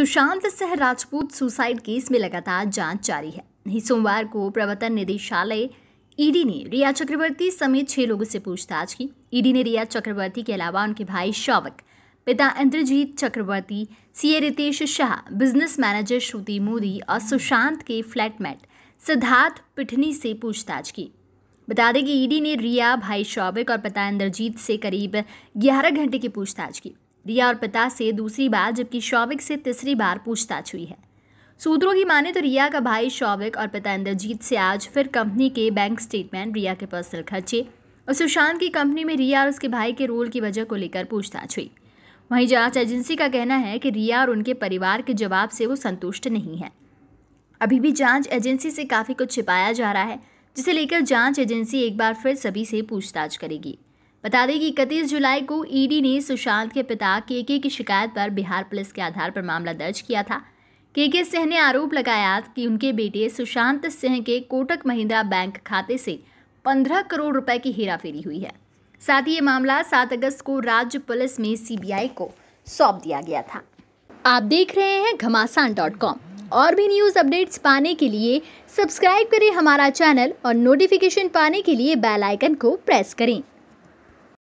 सुशांत सह Rajput suicide case में लगातार जांच जारी है वहीं सोमवार को प्रवर्तन निदेशालय ईडी ने रिया चक्रवर्ती समेत छह लोगों से पूछताछ की ईडी ने रिया चक्रवर्ती के अलावा उनके भाई शौवक पिता Indrajit Chakraborty CA Ritesh Shah business manager Shruti Modi और सुशांत के फ्लैटमेट सिद्धार्थ पिठनी से पूछताछ की बता दें कि ईडी ने रिया भाई शौबिक और पिता इंद्रजीत से करीब 11 घंटे की पूछताछ की रिया और पिता से दूसरी बार जबकि शौविक से तीसरी बार पूछताछ हुई है सूत्रों की माने तो रिया का भाई शौविक और पिता इंद्रजीत से आज फिर कंपनी के बैंक स्टेटमेंट रिया के पर्सनल खर्चे और सुशांत की कंपनी में रिया और उसके भाई के रोल की वजह को लेकर पूछताछ हुई वहीं जांच एजेंसी का कहना है कि रिया और उनके परिवार के जवाब से वो संतुष्ट नहीं है अभी भी जांच एजेंसी से काफ़ी कुछ छिपाया जा रहा है जिसे लेकर जांच एजेंसी एक बार फिर सभी से पूछताछ करेगी बता दें कि इकतीस जुलाई को ईडी ने सुशांत के पिता के के की शिकायत पर बिहार पुलिस के आधार पर मामला दर्ज किया था के के सिंह ने आरोप लगाया कि उनके बेटे सुशांत सिंह के कोटक महिंद्रा बैंक खाते से पंद्रह करोड़ रुपए की हेराफेरी हुई है साथ ही ये मामला सात अगस्त को राज्य पुलिस में सीबीआई को सौंप दिया गया था आप देख रहे हैं घमासान डॉट कॉम और भी न्यूज़ अपडेट्स पाने के लिए सब्सक्राइब करें हमारा चैनल और नोटिफिकेशन पाने के लिए बेल आइकन को प्रेस करें